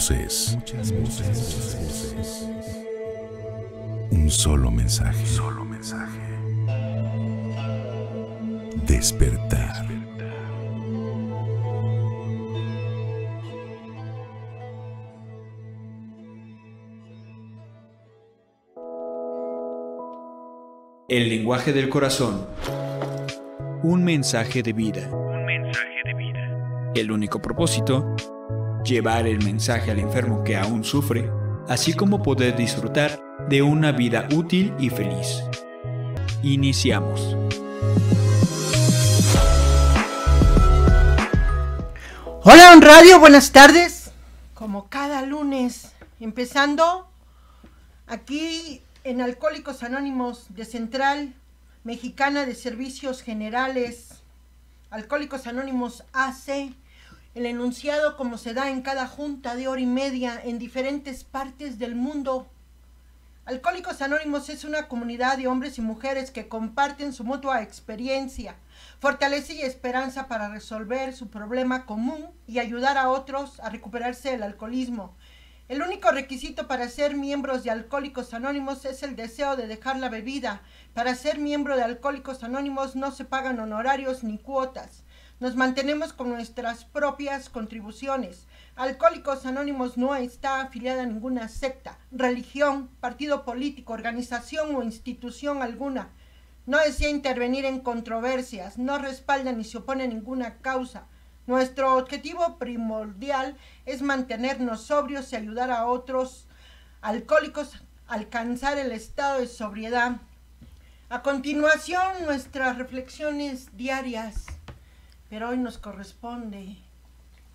Muchas Un solo mensaje. solo mensaje. Despertar. El lenguaje del corazón. Un mensaje de vida. Un mensaje de vida. El único propósito llevar el mensaje al enfermo que aún sufre, así como poder disfrutar de una vida útil y feliz. Iniciamos. Hola, un radio, buenas tardes. Como cada lunes, empezando aquí en Alcohólicos Anónimos de Central Mexicana de Servicios Generales, Alcohólicos Anónimos AC, el enunciado como se da en cada junta de hora y media en diferentes partes del mundo. Alcohólicos Anónimos es una comunidad de hombres y mujeres que comparten su mutua experiencia, fortaleza y esperanza para resolver su problema común y ayudar a otros a recuperarse del alcoholismo. El único requisito para ser miembros de Alcohólicos Anónimos es el deseo de dejar la bebida. Para ser miembro de Alcohólicos Anónimos no se pagan honorarios ni cuotas. Nos mantenemos con nuestras propias contribuciones. Alcohólicos Anónimos no está afiliada a ninguna secta, religión, partido político, organización o institución alguna. No desea intervenir en controversias, no respalda ni se opone a ninguna causa. Nuestro objetivo primordial es mantenernos sobrios y ayudar a otros alcohólicos a alcanzar el estado de sobriedad. A continuación, nuestras reflexiones diarias pero hoy nos corresponde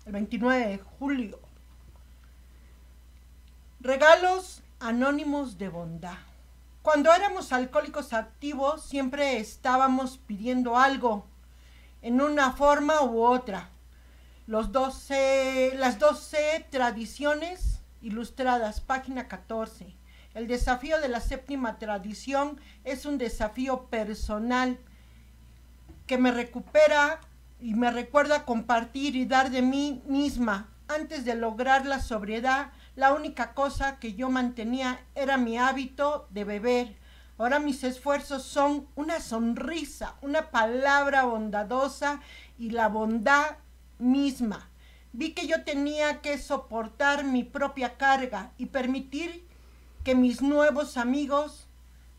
el 29 de julio. Regalos anónimos de bondad. Cuando éramos alcohólicos activos siempre estábamos pidiendo algo, en una forma u otra. Los 12, las 12 tradiciones ilustradas, página 14. El desafío de la séptima tradición es un desafío personal que me recupera y me recuerda compartir y dar de mí misma. Antes de lograr la sobriedad, la única cosa que yo mantenía era mi hábito de beber. Ahora mis esfuerzos son una sonrisa, una palabra bondadosa y la bondad misma. Vi que yo tenía que soportar mi propia carga y permitir que mis nuevos amigos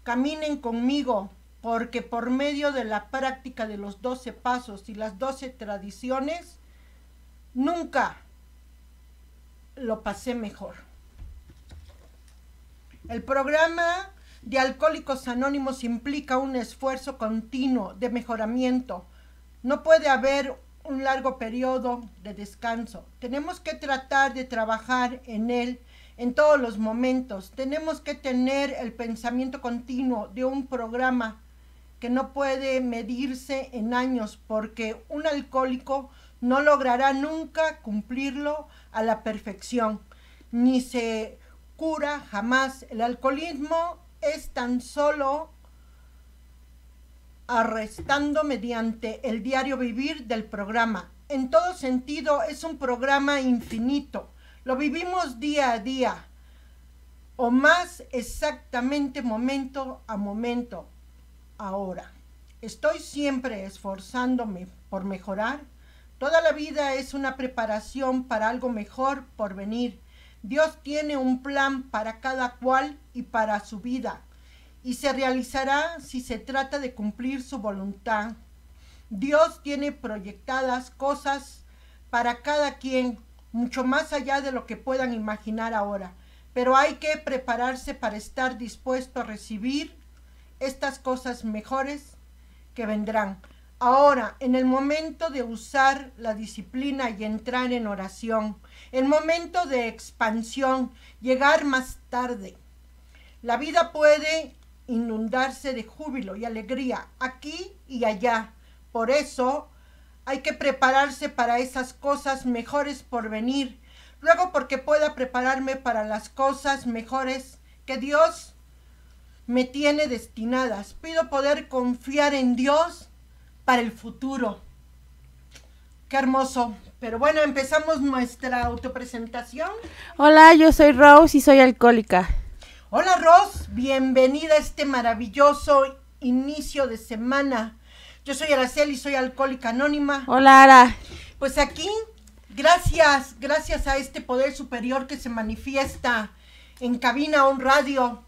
caminen conmigo porque por medio de la práctica de los doce pasos y las doce tradiciones, nunca lo pasé mejor. El programa de Alcohólicos Anónimos implica un esfuerzo continuo de mejoramiento. No puede haber un largo periodo de descanso. Tenemos que tratar de trabajar en él en todos los momentos. Tenemos que tener el pensamiento continuo de un programa que no puede medirse en años porque un alcohólico no logrará nunca cumplirlo a la perfección, ni se cura jamás. El alcoholismo es tan solo arrestando mediante el diario vivir del programa. En todo sentido es un programa infinito. Lo vivimos día a día, o más exactamente momento a momento ahora. Estoy siempre esforzándome por mejorar. Toda la vida es una preparación para algo mejor por venir. Dios tiene un plan para cada cual y para su vida, y se realizará si se trata de cumplir su voluntad. Dios tiene proyectadas cosas para cada quien, mucho más allá de lo que puedan imaginar ahora, pero hay que prepararse para estar dispuesto a recibir estas cosas mejores que vendrán. Ahora, en el momento de usar la disciplina y entrar en oración, el momento de expansión, llegar más tarde. La vida puede inundarse de júbilo y alegría aquí y allá. Por eso hay que prepararse para esas cosas mejores por venir. Luego porque pueda prepararme para las cosas mejores que Dios me tiene destinadas. Pido poder confiar en Dios para el futuro. Qué hermoso. Pero bueno, empezamos nuestra autopresentación. Hola, yo soy Rose y soy alcohólica. Hola Rose, bienvenida a este maravilloso inicio de semana. Yo soy Araceli, soy alcohólica anónima. Hola Ara. Pues aquí, gracias, gracias a este poder superior que se manifiesta en cabina, un radio,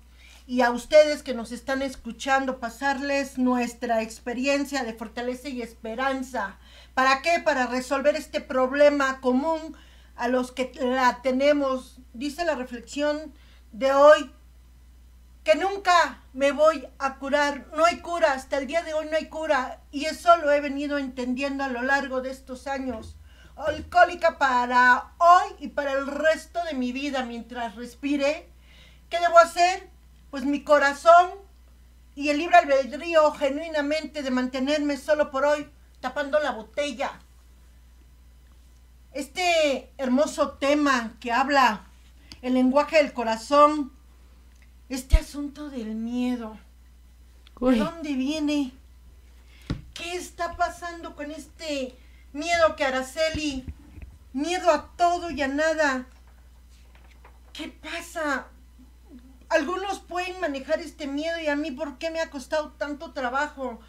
y a ustedes que nos están escuchando pasarles nuestra experiencia de fortaleza y esperanza. ¿Para qué? Para resolver este problema común a los que la tenemos. Dice la reflexión de hoy que nunca me voy a curar. No hay cura, hasta el día de hoy no hay cura. Y eso lo he venido entendiendo a lo largo de estos años. Alcohólica para hoy y para el resto de mi vida mientras respire. ¿Qué debo hacer? pues mi corazón y el libre albedrío genuinamente de mantenerme solo por hoy tapando la botella. Este hermoso tema que habla el lenguaje del corazón, este asunto del miedo. ¿De dónde viene? ¿Qué está pasando con este miedo que Araceli? Miedo a todo y a nada. ¿Qué pasa? Algunos pueden manejar este miedo y a mí, ¿por qué me ha costado tanto trabajo?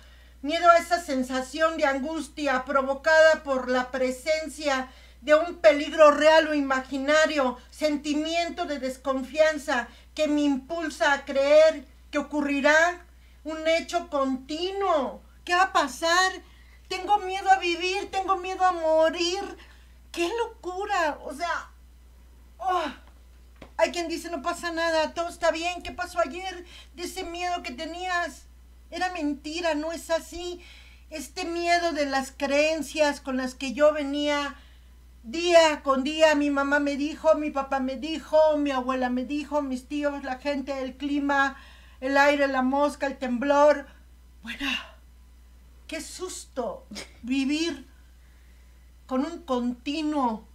Miedo a esa sensación de angustia provocada por la presencia de un peligro real o imaginario, sentimiento de desconfianza que me impulsa a creer que ocurrirá un hecho continuo. ¿Qué va a pasar? Tengo miedo a vivir, tengo miedo a morir. ¡Qué locura! O sea, ¡oh! Hay quien dice, no pasa nada, todo está bien, ¿qué pasó ayer? De ese miedo que tenías. Era mentira, no es así. Este miedo de las creencias con las que yo venía día con día, mi mamá me dijo, mi papá me dijo, mi abuela me dijo, mis tíos, la gente, el clima, el aire, la mosca, el temblor. Bueno, qué susto vivir con un continuo.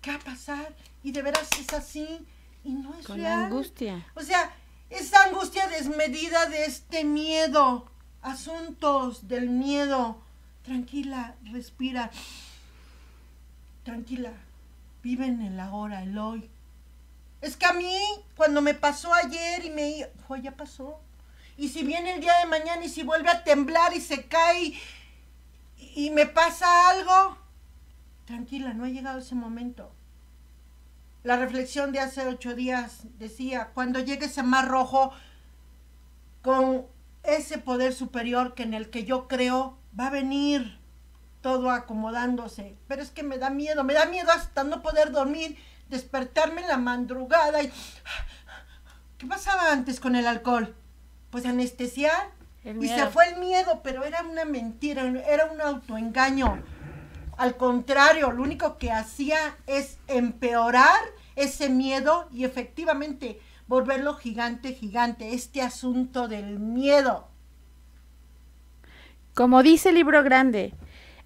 ¿Qué va a pasar? Y de veras es así y no es Con angustia. O sea, esa angustia desmedida de este miedo, asuntos del miedo. Tranquila, respira. Tranquila, Vive en el ahora, el hoy. Es que a mí, cuando me pasó ayer y me... Fue, ya pasó. Y si viene el día de mañana y si vuelve a temblar y se cae y me pasa algo, tranquila, no ha llegado ese momento. La reflexión de hace ocho días decía, cuando llegue ese mar rojo con ese poder superior que en el que yo creo, va a venir todo acomodándose. Pero es que me da miedo, me da miedo hasta no poder dormir, despertarme en la madrugada y... ¿Qué pasaba antes con el alcohol? Pues anestesiar. Y se fue el miedo, pero era una mentira, era un autoengaño. Al contrario, lo único que hacía es empeorar ese miedo y efectivamente volverlo gigante, gigante, este asunto del miedo. Como dice el libro grande,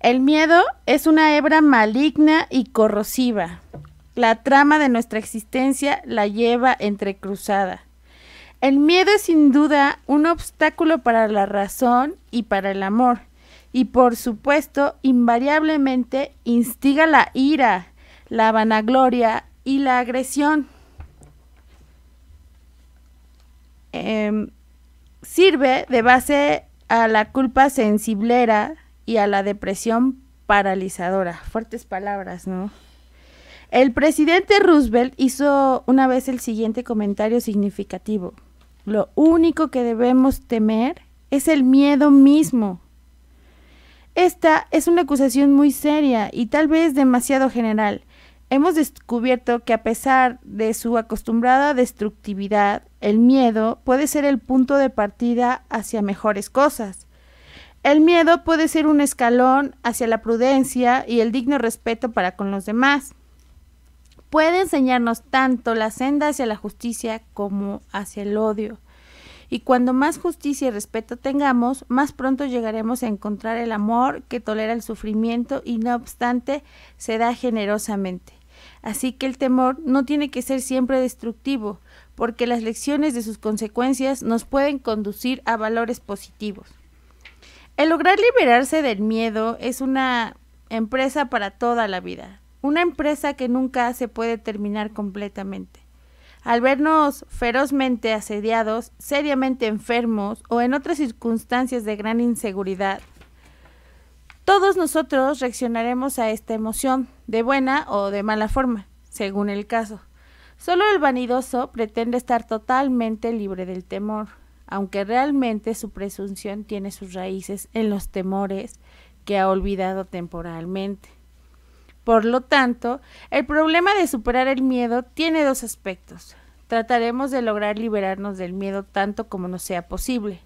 el miedo es una hebra maligna y corrosiva. La trama de nuestra existencia la lleva entrecruzada. El miedo es sin duda un obstáculo para la razón y para el amor y por supuesto invariablemente instiga la ira, la vanagloria y la agresión. Em, sirve de base a la culpa sensiblera y a la depresión paralizadora. Fuertes palabras, ¿no? El presidente Roosevelt hizo una vez el siguiente comentario significativo. Lo único que debemos temer es el miedo mismo. Esta es una acusación muy seria y tal vez demasiado general. Hemos descubierto que a pesar de su acostumbrada destructividad, el miedo puede ser el punto de partida hacia mejores cosas. El miedo puede ser un escalón hacia la prudencia y el digno respeto para con los demás. Puede enseñarnos tanto la senda hacia la justicia como hacia el odio. Y cuando más justicia y respeto tengamos, más pronto llegaremos a encontrar el amor que tolera el sufrimiento y no obstante se da generosamente. Así que el temor no tiene que ser siempre destructivo, porque las lecciones de sus consecuencias nos pueden conducir a valores positivos. El lograr liberarse del miedo es una empresa para toda la vida, una empresa que nunca se puede terminar completamente. Al vernos ferozmente asediados, seriamente enfermos o en otras circunstancias de gran inseguridad, todos nosotros reaccionaremos a esta emoción, de buena o de mala forma, según el caso. Solo el vanidoso pretende estar totalmente libre del temor, aunque realmente su presunción tiene sus raíces en los temores que ha olvidado temporalmente. Por lo tanto, el problema de superar el miedo tiene dos aspectos. Trataremos de lograr liberarnos del miedo tanto como nos sea posible.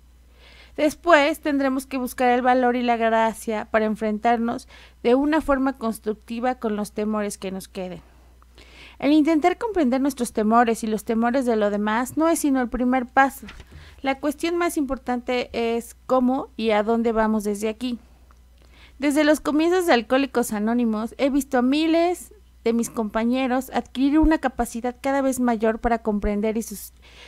Después tendremos que buscar el valor y la gracia para enfrentarnos de una forma constructiva con los temores que nos queden. El intentar comprender nuestros temores y los temores de lo demás no es sino el primer paso. La cuestión más importante es cómo y a dónde vamos desde aquí. Desde los comienzos de Alcohólicos Anónimos he visto a miles de mis compañeros adquirir una capacidad cada vez mayor para comprender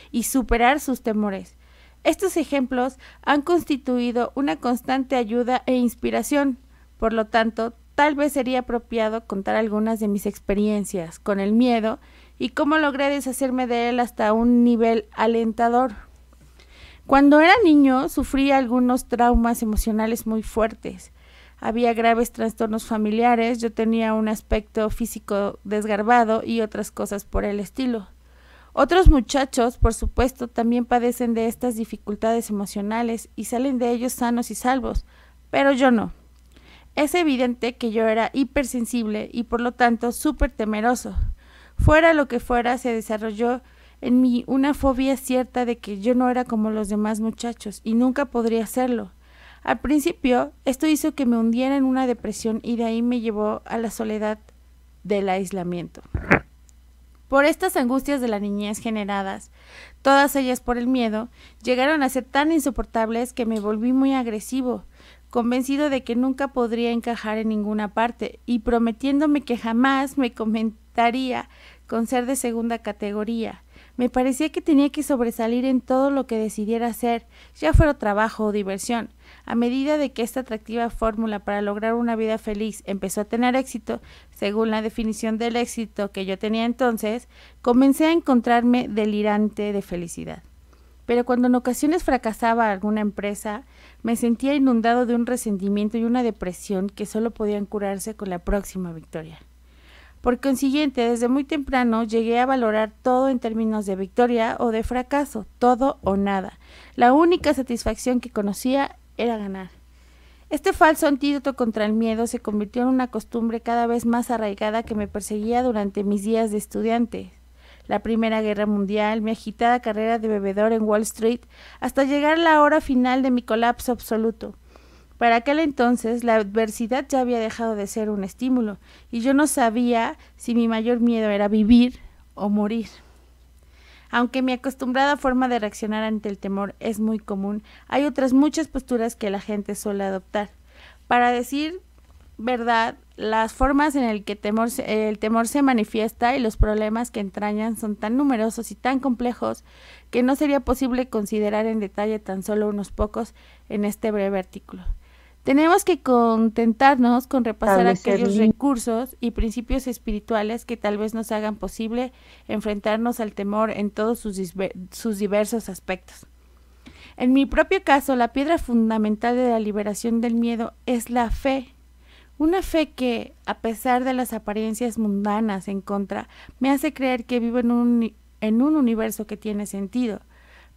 y, superar sus temores. Estos ejemplos han constituido una constante ayuda e inspiración. Por lo tanto, tal vez sería apropiado contar algunas de mis experiencias con el miedo y cómo logré deshacerme de él hasta un nivel alentador. Cuando era niño sufrí algunos traumas emocionales muy fuertes había graves trastornos familiares, yo tenía un aspecto físico desgarbado y otras cosas por el estilo. Otros muchachos, por supuesto, también padecen de estas dificultades emocionales y salen de ellos sanos y salvos, pero yo no. Es evidente que yo era hipersensible y por lo tanto súper temeroso. Fuera lo que fuera, se desarrolló en mí una fobia cierta de que yo no era como los demás muchachos y nunca podría serlo. Al principio, esto hizo que me hundiera en una depresión y de ahí me llevó a la soledad del aislamiento. Por estas angustias de la niñez generadas, todas ellas por el miedo, llegaron a ser tan insoportables que me volví muy agresivo, convencido de que nunca podría encajar en ninguna parte y prometiéndome que jamás me comentaría con ser de segunda categoría, me parecía que tenía que sobresalir en todo lo que decidiera hacer, ya fuera trabajo o diversión. A medida de que esta atractiva fórmula para lograr una vida feliz empezó a tener éxito, según la definición del éxito que yo tenía entonces, comencé a encontrarme delirante de felicidad. Pero cuando en ocasiones fracasaba alguna empresa, me sentía inundado de un resentimiento y una depresión que solo podían curarse con la próxima victoria. Por consiguiente, desde muy temprano llegué a valorar todo en términos de victoria o de fracaso, todo o nada. La única satisfacción que conocía era ganar. Este falso antídoto contra el miedo se convirtió en una costumbre cada vez más arraigada que me perseguía durante mis días de estudiante. La Primera Guerra Mundial, mi agitada carrera de bebedor en Wall Street, hasta llegar la hora final de mi colapso absoluto. Para aquel entonces la adversidad ya había dejado de ser un estímulo y yo no sabía si mi mayor miedo era vivir o morir. Aunque mi acostumbrada forma de reaccionar ante el temor es muy común, hay otras muchas posturas que la gente suele adoptar. Para decir verdad, las formas en las que el temor se manifiesta y los problemas que entrañan son tan numerosos y tan complejos que no sería posible considerar en detalle tan solo unos pocos en este breve artículo. Tenemos que contentarnos con repasar aquellos recursos y principios espirituales que tal vez nos hagan posible enfrentarnos al temor en todos sus, diversos aspectos. En mi propio caso, la piedra fundamental de la liberación del miedo es la fe. Una fe que, a pesar de las apariencias mundanas en contra, me hace creer que vivo en un, en un universo que tiene sentido.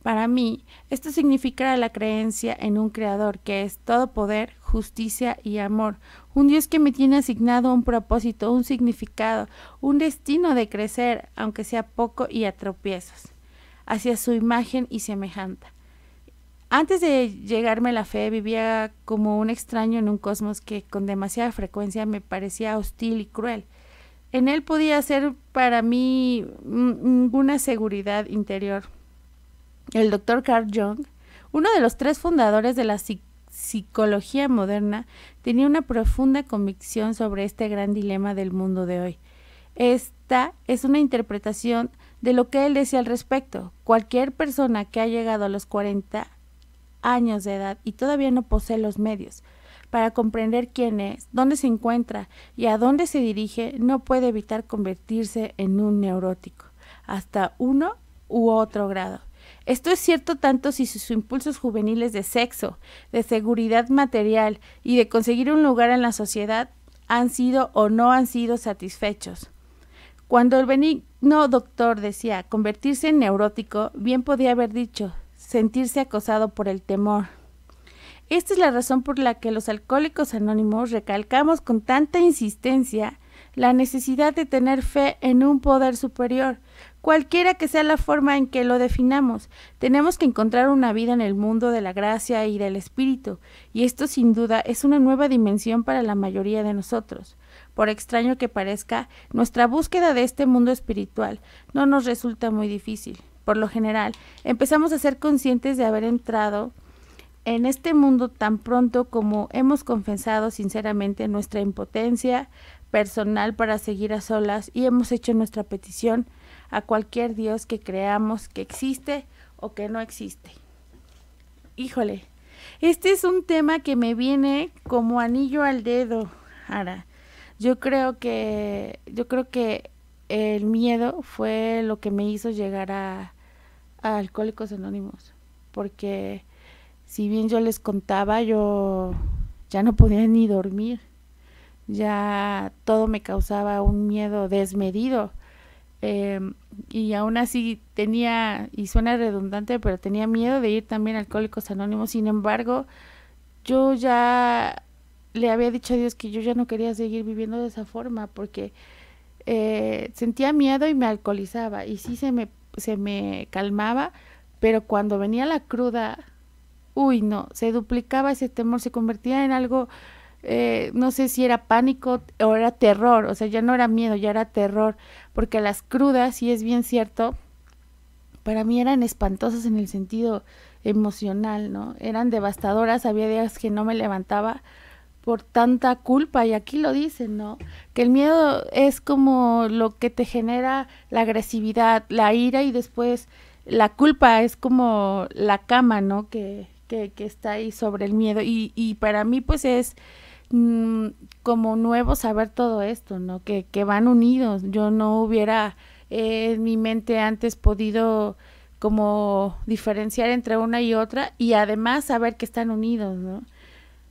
Para mí, esto significará la creencia en un creador que es todo poder, justicia y amor. Un Dios que me tiene asignado un propósito, un significado, un destino de crecer, aunque sea poco y a tropiezos, hacia su imagen y semejanza. Antes de llegarme la fe vivía como un extraño en un cosmos que con demasiada frecuencia me parecía hostil y cruel. En él podía ser para mí una seguridad interior. El doctor Carl Jung, uno de los tres fundadores de la psicología, psicología moderna tenía una profunda convicción sobre este gran dilema del mundo de hoy. Esta es una interpretación de lo que él decía al respecto. Cualquier persona que ha llegado a los 40 años de edad y todavía no posee los medios para comprender quién es, dónde se encuentra y a dónde se dirige, no puede evitar convertirse en un neurótico, hasta uno u otro grado. Esto es cierto tanto si sus impulsos juveniles de sexo, de seguridad material y de conseguir un lugar en la sociedad han sido o no han sido satisfechos. Cuando el benigno doctor decía convertirse en neurótico, bien podía haber dicho sentirse acosado por el temor. Esta es la razón por la que los alcohólicos anónimos recalcamos con tanta insistencia la necesidad de tener fe en un poder superior, cualquiera que sea la forma en que lo definamos. Tenemos que encontrar una vida en el mundo de la gracia y del espíritu, y esto sin duda es una nueva dimensión para la mayoría de nosotros. Por extraño que parezca, nuestra búsqueda de este mundo espiritual no nos resulta muy difícil. Por lo general, empezamos a ser conscientes de haber entrado en este mundo tan pronto como hemos confesado sinceramente nuestra impotencia personal para seguir a solas y hemos hecho nuestra petición a cualquier Dios que creamos que existe o que no existe. Híjole, este es un tema que me viene como anillo al dedo, Ara. Yo creo que, yo creo que el miedo fue lo que me hizo llegar a, a Alcohólicos Anónimos, porque si bien yo les contaba, yo ya no podía ni dormir, ya todo me causaba un miedo desmedido Em, y aún así tenía, y suena redundante, pero tenía miedo de ir también a Alcohólicos Anónimos. Sin embargo, yo ya le había dicho a Dios que yo ya no quería seguir viviendo de esa forma porque eh, sentía miedo y me alcoholizaba. Y sí se me, se me calmaba, pero cuando venía la cruda, uy, no, se duplicaba ese temor, se convertía en algo eh, no sé si era pánico o era terror, o sea, ya no era miedo, ya era terror, porque las crudas, si es bien cierto, para mí eran espantosas en el sentido emocional, ¿no? Eran devastadoras, había días que no me levantaba por tanta culpa y aquí lo dicen, ¿no? Que el miedo es como lo que te genera la agresividad, la ira y después la culpa es como la cama, ¿no? Que, que, que está ahí sobre el miedo y, y para mí pues es Mm, como nuevo saber todo esto, ¿no? Que, que van unidos. Yo no hubiera eh, en mi mente antes podido como diferenciar entre una y otra y además saber que están unidos, ¿no?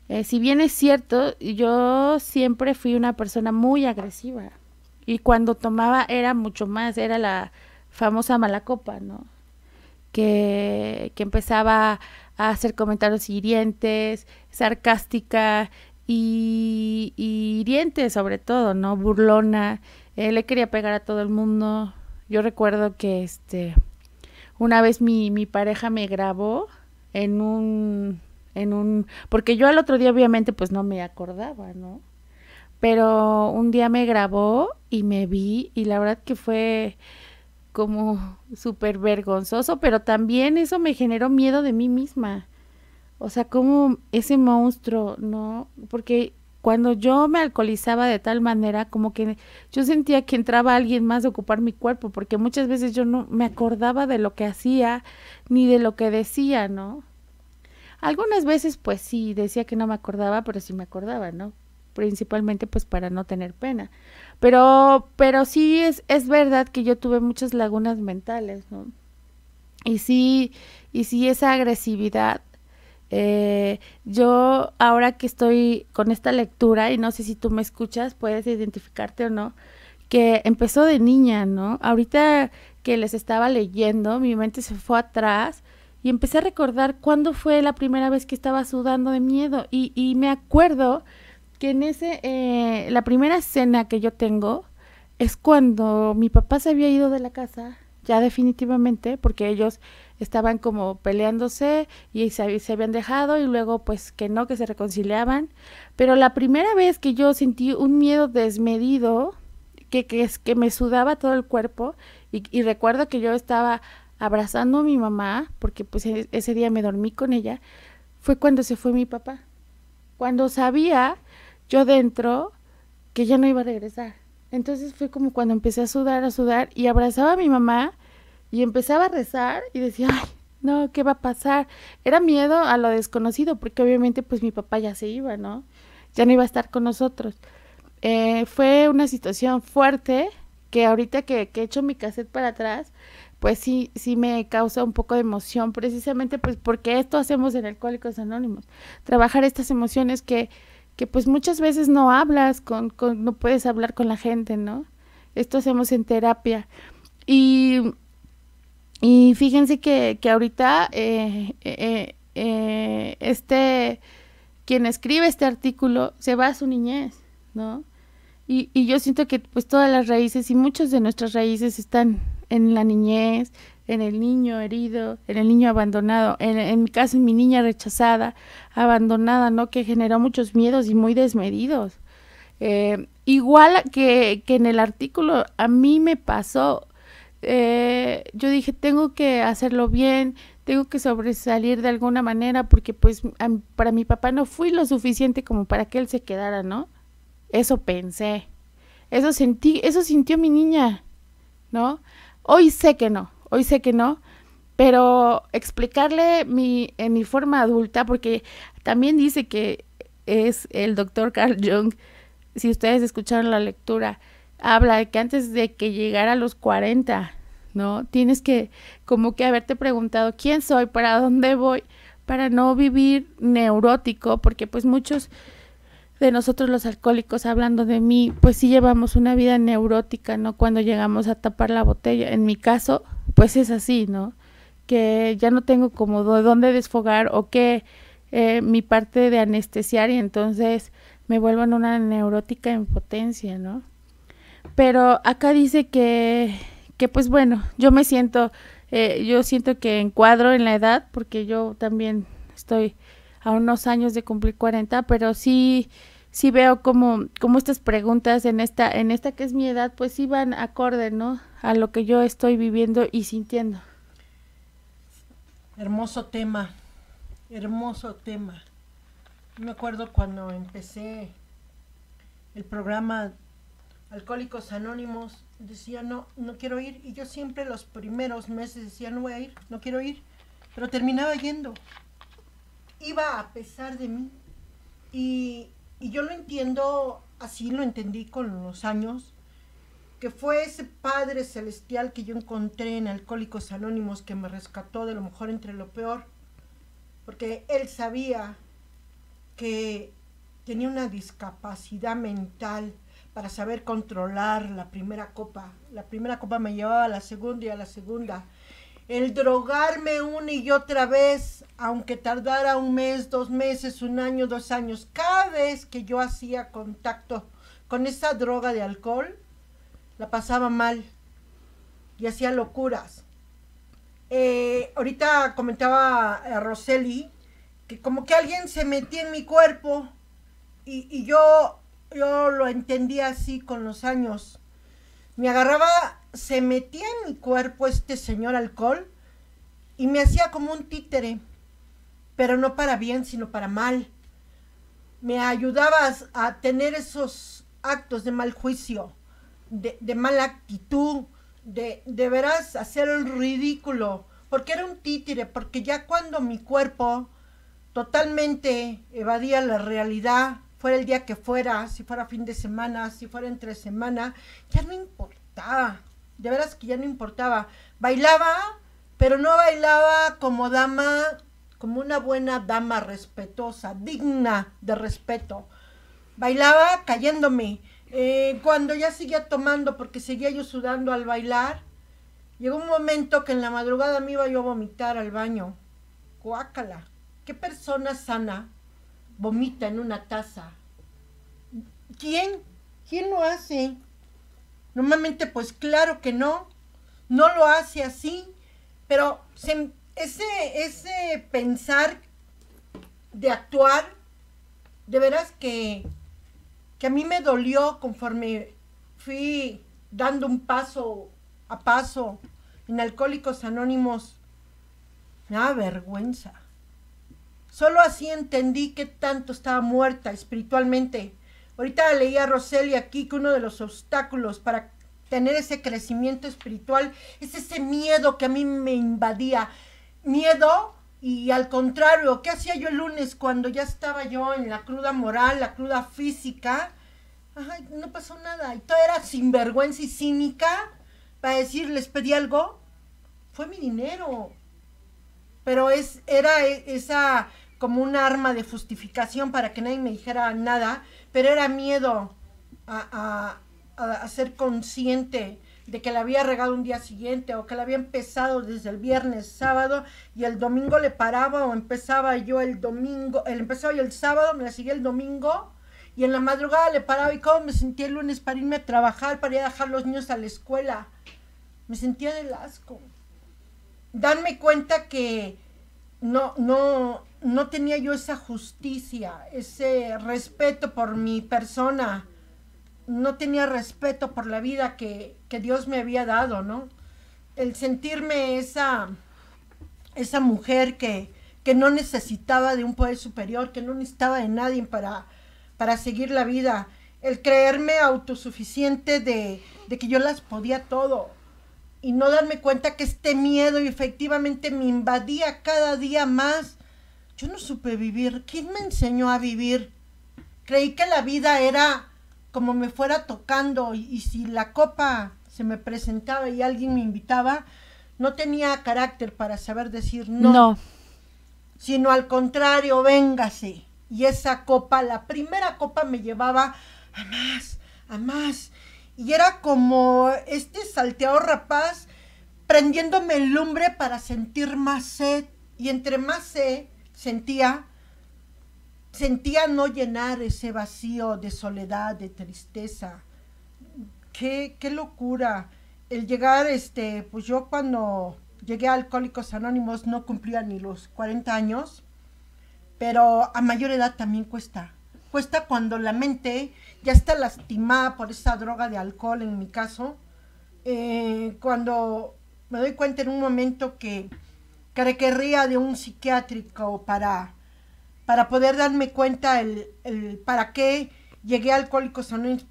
Eh, si bien es cierto, yo siempre fui una persona muy agresiva y cuando tomaba era mucho más, era la famosa mala copa, ¿no? Que, que empezaba a hacer comentarios hirientes, sarcástica, y, hiriente sobre todo, ¿no? Burlona, eh, le quería pegar a todo el mundo. Yo recuerdo que este una vez mi, pareja me grabó en un en un porque yo al otro día obviamente pues no me acordaba, ¿no? Pero un día me grabó y me vi y la verdad que fue como súper vergonzoso, pero también eso me generó miedo de mí misma. O sea, como ese monstruo, ¿no? Porque cuando yo me alcoholizaba de tal manera, como que yo sentía que entraba alguien más a ocupar mi cuerpo, porque muchas veces yo no me acordaba de lo que hacía ni de lo que decía, ¿no? Algunas veces, pues sí, decía que no me acordaba, pero sí me acordaba, ¿no? Principalmente, pues para no tener pena. Pero, pero sí es, es verdad que yo tuve muchas lagunas mentales, ¿no? Y sí, y sí esa agresividad eh, yo ahora que estoy con esta lectura, y no sé si tú me escuchas, puedes identificarte o no, que empezó de niña, ¿no? Ahorita que les estaba leyendo, mi mente se fue atrás y empecé a recordar cuándo fue la primera vez que estaba sudando de miedo. Y, me acuerdo que en ese, eh, la primera escena que yo tengo es cuando mi papá se había ido de la casa, ya definitivamente, porque ellos estaban como peleándose y se, se, habían dejado y luego pues que no, que se reconciliaban. Pero la primera vez que yo sentí un miedo desmedido, que, que me sudaba todo el cuerpo y, y recuerdo que yo estaba abrazando a mi mamá, porque pues e, ese día me dormí con ella, fue cuando se fue mi papá. Cuando sabía yo dentro que ya no iba a regresar. Entonces fue como cuando empecé a sudar, a sudar y abrazaba a mi mamá y empezaba a rezar y decía, ay, no, ¿qué va a pasar? Era miedo a lo desconocido, porque obviamente pues mi papá ya se iba, ¿no? Ya no iba a estar con nosotros. Eh, fue una situación fuerte que ahorita que, que, he hecho mi cassette para atrás, pues sí, sí me causa un poco de emoción, precisamente pues porque esto hacemos en Alcohólicos Anónimos, trabajar estas emociones que, que pues muchas veces no hablas, con, no puedes hablar con la gente, ¿no? Esto hacemos en terapia. Y y fíjense que, ahorita eh, eh, eh, este, quien escribe este artículo se va a su niñez, ¿no? Y, yo siento que pues todas las raíces y muchas de nuestras raíces están en la niñez, en el niño herido, en el niño abandonado, en, mi caso en mi niña rechazada, abandonada, ¿no? Que generó muchos miedos y muy desmedidos. igual que, que en el artículo, a mí me pasó, eh, yo dije, tengo que hacerlo bien, tengo que sobresalir de alguna manera, porque pues para mi papá no fui lo suficiente como para que él se quedara, ¿no? Eso pensé, eso sentí, eso sintió mi niña, ¿no? Hoy sé que no, hoy sé que no, pero explicarle mi, en mi forma adulta, porque también dice que es el doctor Carl Jung, si ustedes escucharon la lectura, habla de que antes de que llegara a los 40, ¿no? Tienes que como que haberte preguntado quién soy, para dónde voy, para no vivir neurótico, porque pues muchos de nosotros los alcohólicos, hablando de mí, pues sí llevamos una vida neurótica, ¿no? Cuando llegamos a tapar la botella, en mi caso, pues es así, ¿no? Que ya no tengo como de dónde desfogar o que eh, mi parte de anestesiar y entonces me vuelvo una neurótica en potencia, ¿no? Pero acá dice que, que pues bueno, yo me siento, eh, yo siento que encuadro en la edad, porque yo también estoy a unos años de cumplir 40, pero sí, sí veo como, como estas preguntas en esta, en esta que es mi edad, pues sí van acorde, ¿no? A lo que yo estoy viviendo y sintiendo. Hermoso tema, hermoso tema. Me acuerdo cuando empecé el programa Alcohólicos Anónimos decía, no, no quiero ir. Y yo siempre los primeros meses decía, no voy a ir, no quiero ir. Pero terminaba yendo. Iba a pesar de mí. Y, y yo lo entiendo, así lo entendí con los años, que fue ese Padre Celestial que yo encontré en Alcohólicos Anónimos que me rescató de lo mejor entre lo peor. Porque él sabía que tenía una discapacidad mental para saber controlar la primera copa. La primera copa me llevaba a la segunda y a la segunda. El drogarme una y otra vez, aunque tardara un mes, dos meses, un año, dos años, cada vez que yo hacía contacto con esa droga de alcohol, la pasaba mal y hacía locuras. Eh, ahorita comentaba a Roseli que como que alguien se metía en mi cuerpo y yo yo lo entendía así con los años. Me agarraba, se metía en mi cuerpo este señor alcohol y me hacía como un títere, pero no para bien, sino para mal. Me ayudabas a tener esos actos de mal juicio, de, mala actitud, de, de veras hacer el ridículo, porque era un títere, porque ya cuando mi cuerpo totalmente evadía la realidad, fuera el día que fuera, si fuera fin de semana, si fuera entre semana, ya no importaba. De veras que ya no importaba. Bailaba, pero no bailaba como dama, como una buena dama respetuosa, digna de respeto. Bailaba cayéndome. Eh, cuando ya seguía tomando, porque seguía yo sudando al bailar, llegó un momento que en la madrugada me iba yo a vomitar al baño. Cuácala. Qué persona sana vomita en una taza. ¿Quién? ¿Quién lo hace? Normalmente, pues claro que no. No lo hace así. Pero ese, ese pensar de actuar, de veras que, que a mí me dolió conforme fui dando un paso a paso en Alcohólicos Anónimos. Me da vergüenza. Solo así entendí que tanto estaba muerta espiritualmente. Ahorita leía a Roselia aquí que uno de los obstáculos para tener ese crecimiento espiritual es ese miedo que a mí me invadía. Miedo y al contrario, ¿qué hacía yo el lunes cuando ya estaba yo en la cruda moral, la cruda física? no pasó nada. Y todo era sinvergüenza y cínica para decirles, les pedí algo. Fue mi dinero. Pero es, era e, esa como un arma de justificación para que nadie me dijera nada, pero era miedo a, ser consciente de que la había regado un día siguiente o que la había empezado desde el viernes, sábado y el domingo le paraba o empezaba yo el domingo, el empezaba yo el sábado, me la seguía el domingo y en la madrugada le paraba y cómo me sentía el lunes para irme a trabajar, para ir a dejar los niños a la escuela. Me sentía del asco. Danme cuenta que no, no, no tenía yo esa justicia, ese respeto por mi persona, no tenía respeto por la vida que, que Dios me había dado, ¿no? El sentirme esa, esa mujer que, que no necesitaba de un poder superior, que no necesitaba de nadie para, para seguir la vida, el creerme autosuficiente de, de que yo las podía todo y no darme cuenta que este miedo efectivamente me invadía cada día más yo no supe vivir. ¿Quién me enseñó a vivir? Creí que la vida era como me fuera tocando y, si la copa se me presentaba y alguien me invitaba, no tenía carácter para saber decir no. No. Sino al contrario, véngase. Y esa copa, la primera copa me llevaba a más, a más. Y era como este salteado rapaz prendiéndome el lumbre para sentir más sed. Y entre más sed, Sentía, sentía no llenar ese vacío de soledad, de tristeza. Qué, qué locura. El llegar, este, pues yo cuando llegué a Alcohólicos Anónimos no cumplía ni los 40 años, pero a mayor edad también cuesta. Cuesta cuando la mente ya está lastimada por esa droga de alcohol, en mi caso. Eh, cuando me doy cuenta en un momento que que requería de un psiquiátrico para, para poder darme cuenta el, para qué llegué alcohólico y,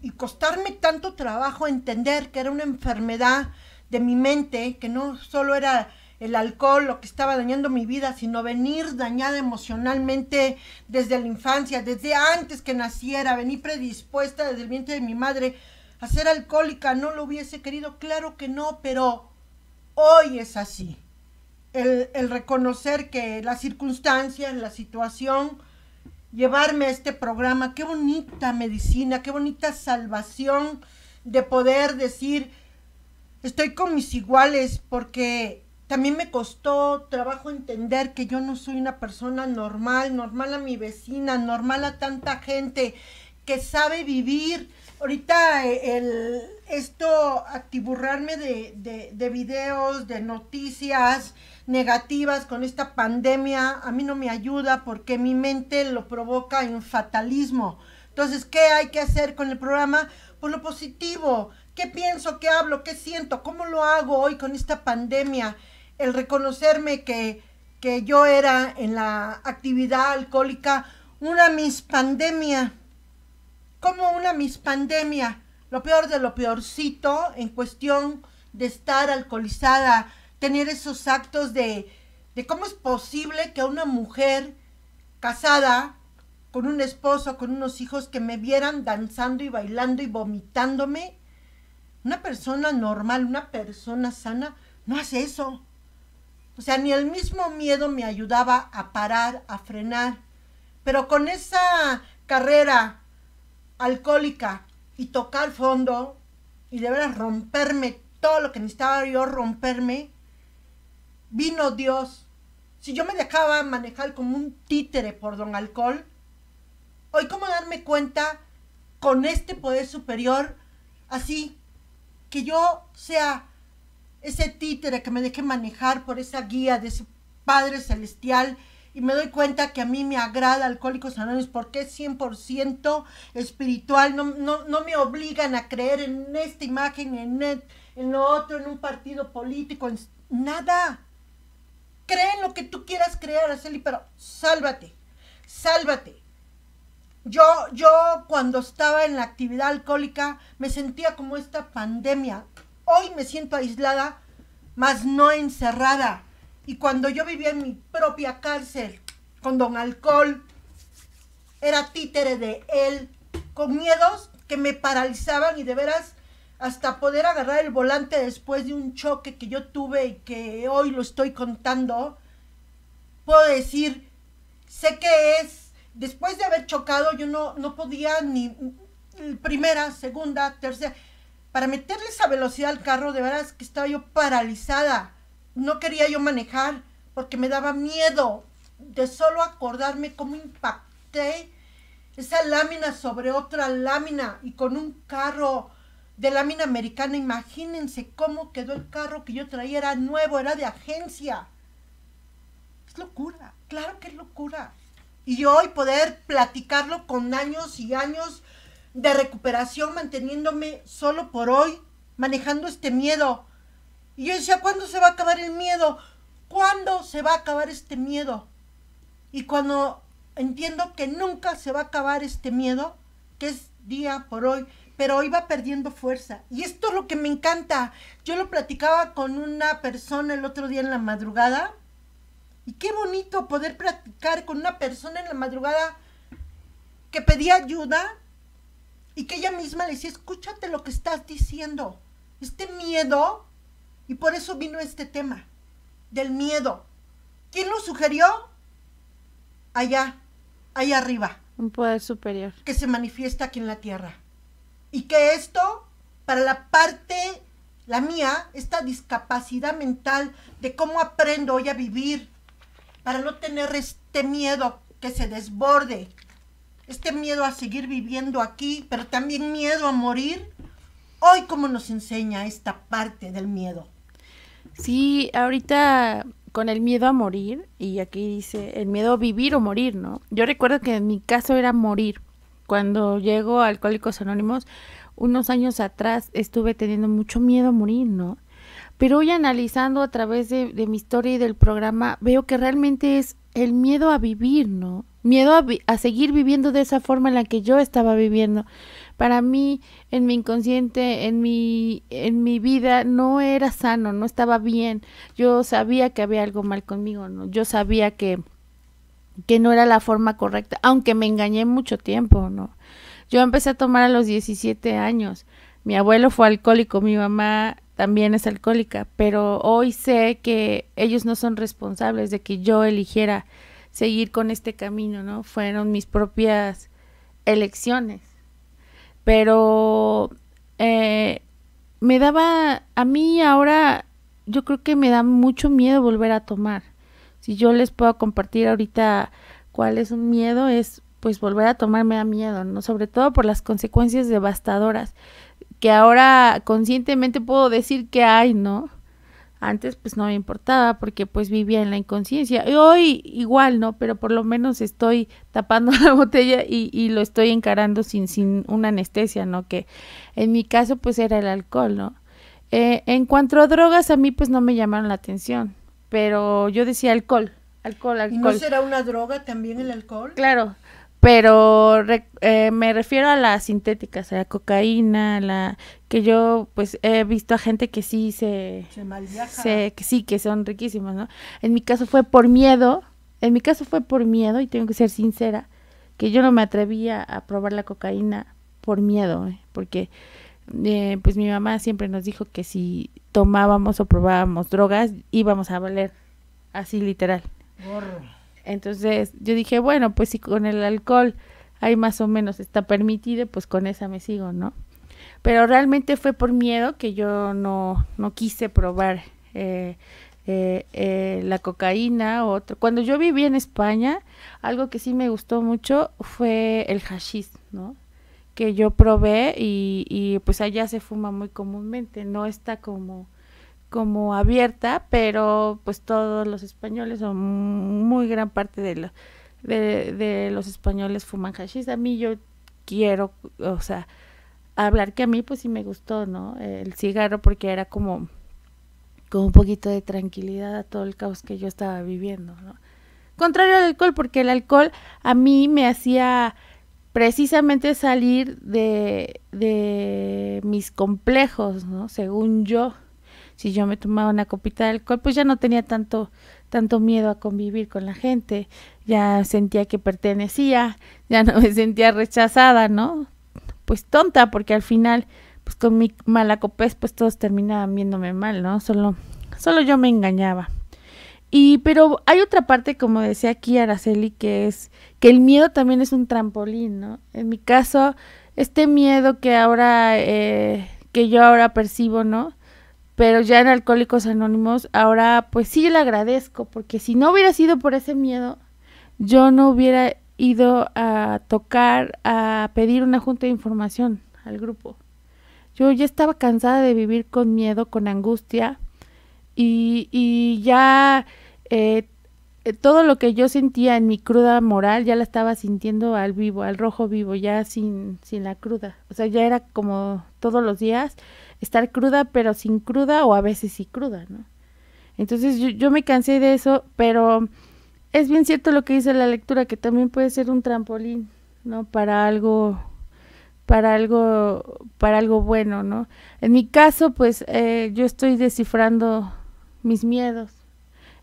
y costarme tanto trabajo entender que era una enfermedad de mi mente, que no solo era el alcohol lo que estaba dañando mi vida, sino venir dañada emocionalmente desde la infancia, desde antes que naciera, venir predispuesta desde el vientre de mi madre a ser alcohólica, no lo hubiese querido, claro que no, pero hoy es así el, reconocer que la circunstancia, la situación, llevarme a este programa, qué bonita medicina, qué bonita salvación de poder decir, estoy con mis iguales, porque también me costó trabajo entender que yo no soy una persona normal, normal a mi vecina, normal a tanta gente que sabe vivir. Ahorita eh, el, esto, atiburrarme de, de, de videos, de noticias, negativas con esta pandemia, a mí no me ayuda porque mi mente lo provoca en fatalismo. Entonces, ¿qué hay que hacer con el programa? por lo positivo. ¿Qué pienso? ¿Qué hablo? ¿Qué siento? ¿Cómo lo hago hoy con esta pandemia? El reconocerme que, que yo era en la actividad alcohólica una mispandemia. Como una mispandemia. Lo peor de lo peorcito en cuestión de estar alcoholizada tener esos actos de, de cómo es posible que una mujer casada con un esposo, con unos hijos, que me vieran danzando y bailando y vomitándome. Una persona normal, una persona sana, no hace eso. O sea, ni el mismo miedo me ayudaba a parar, a frenar. Pero con esa carrera alcohólica y tocar fondo y de veras romperme todo lo que necesitaba yo romperme, vino Dios. Si yo me dejaba manejar como un títere por don alcohol, hoy cómo darme cuenta con este poder superior, así que yo sea ese títere que me deje manejar por esa guía de ese Padre Celestial y me doy cuenta que a mí me agrada Alcohólicos Anónimos porque es 100% espiritual, no, no, me obligan a creer en esta imagen, en, e, en lo otro, en un partido político, en nada. Cree en lo que tú quieras creer, Araceli, pero sálvate, sálvate. Yo, yo cuando estaba en la actividad alcohólica me sentía como esta pandemia. Hoy me siento aislada, más no encerrada. Y cuando yo vivía en mi propia cárcel con don alcohol, era títere de él, con miedos que me paralizaban y de veras hasta poder agarrar el volante después de un choque que yo tuve y que hoy lo estoy contando, puedo decir, sé que es, después de haber chocado, yo no, no podía ni primera, segunda, tercera, para meterle esa velocidad al carro, de es que estaba yo paralizada, no quería yo manejar porque me daba miedo de solo acordarme cómo impacté esa lámina sobre otra lámina y con un carro de lámina americana. Imagínense cómo quedó el carro que yo traía, era nuevo, era de agencia. Es locura, claro que es locura. Y hoy poder platicarlo con años y años de recuperación, manteniéndome solo por hoy, manejando este miedo. Y yo decía, ¿cuándo se va a acabar el miedo? ¿Cuándo se va a acabar este miedo? Y cuando entiendo que nunca se va a acabar este miedo, que es día por hoy, pero iba perdiendo fuerza. Y esto es lo que me encanta. Yo lo platicaba con una persona el otro día en la madrugada. Y qué bonito poder platicar con una persona en la madrugada que pedía ayuda y que ella misma le decía, escúchate lo que estás diciendo. Este miedo, y por eso vino este tema, del miedo. ¿Quién lo sugirió? Allá, allá arriba. Un poder superior. Que se manifiesta aquí en la tierra. Y que esto, para la parte, la mía, esta discapacidad mental de cómo aprendo hoy a vivir, para no tener este miedo que se desborde, este miedo a seguir viviendo aquí, pero también miedo a morir. Hoy, ¿cómo nos enseña esta parte del miedo? Sí, ahorita con el miedo a morir, y aquí dice el miedo a vivir o morir, ¿no? Yo recuerdo que en mi caso era morir cuando llego a Alcohólicos Anónimos, unos años atrás estuve teniendo mucho miedo a morir, ¿no? Pero hoy analizando a través de, mi historia y del programa, veo que realmente es el miedo a vivir, ¿no? Miedo a, seguir viviendo de esa forma en la que yo estaba viviendo. Para mí, en mi inconsciente, en mi, en mi vida, no era sano, no estaba bien. Yo sabía que había algo mal conmigo, ¿no? Yo sabía que que no era la forma correcta, aunque me engañé mucho tiempo, ¿no? Yo empecé a tomar a los 17 años. Mi abuelo fue alcohólico, mi mamá también es alcohólica, pero hoy sé que ellos no son responsables de que yo eligiera seguir con este camino, ¿no? Fueron mis propias elecciones. Pero eh, me daba, a mí ahora yo creo que me da mucho miedo volver a tomar. Si yo les puedo compartir ahorita cuál es un miedo, es pues volver a tomarme a miedo, ¿no? Sobre todo por las consecuencias devastadoras que ahora conscientemente puedo decir que hay, ¿no? Antes pues no me importaba porque pues vivía en la inconsciencia. Y hoy igual, ¿no? Pero por lo menos estoy tapando la botella y, lo estoy encarando sin, sin una anestesia, ¿no? Que en mi caso pues era el alcohol, ¿no? Eh, en cuanto a drogas a mí pues no me llamaron la atención pero yo decía alcohol, alcohol, alcohol. ¿Y no será una droga también el alcohol? Claro, pero eh, me refiero a las sintéticas, a la cocaína, la que yo pues he visto a gente que sí se, se, se que sí que son riquísimas, ¿no? En mi caso fue por miedo, en mi caso fue por miedo y tengo que ser sincera que yo no me atrevía a probar la cocaína por miedo, ¿eh? porque eh, pues mi mamá siempre nos dijo que si tomábamos o probábamos drogas íbamos a valer así literal. Entonces yo dije, bueno, pues si con el alcohol hay más o menos está permitido, pues con esa me sigo, ¿no? Pero realmente fue por miedo que yo no, quise probar eh, eh, la cocaína. O Cuando yo viví en España, algo que sí me gustó mucho fue el hashish, ¿no? que yo probé y, pues allá se fuma muy comúnmente, no está como, como abierta, pero pues todos los españoles o muy gran parte de, de, los españoles fuman hashish. A mí yo quiero, o sea, hablar que a mí pues sí me gustó, ¿no? El cigarro porque era como, como un poquito de tranquilidad a todo el caos que yo estaba viviendo, ¿no? Contrario al alcohol, porque el alcohol a mí me hacía precisamente salir de, de mis complejos, ¿no? Según yo, si yo me tomaba una copita de alcohol, pues ya no tenía tanto, tanto miedo a convivir con la gente, ya sentía que pertenecía, ya no me sentía rechazada, ¿no? Pues tonta, porque al final, pues con mi mala copés, pues todos terminaban viéndome mal, ¿no? Solo, solo yo me engañaba. Y, pero hay otra parte, como decía aquí Araceli, que es que el miedo también es un trampolín, ¿no? En mi caso, este miedo que ahora, eh, que yo ahora percibo, ¿no? Pero ya en Alcohólicos Anónimos, ahora pues sí le agradezco, porque si no hubiera sido por ese miedo, yo no hubiera ido a tocar, a pedir una junta de información al grupo. Yo ya estaba cansada de vivir con miedo, con angustia, y, y ya eh, eh, todo lo que yo sentía en mi cruda moral ya la estaba sintiendo al vivo, al rojo vivo, ya sin, sin la cruda. O sea, ya era como todos los días estar cruda, pero sin cruda o a veces sí cruda, ¿no? Entonces yo, yo me cansé de eso, pero es bien cierto lo que dice la lectura, que también puede ser un trampolín, ¿no? Para algo para algo para algo bueno, ¿no? En mi caso, pues eh, yo estoy descifrando mis miedos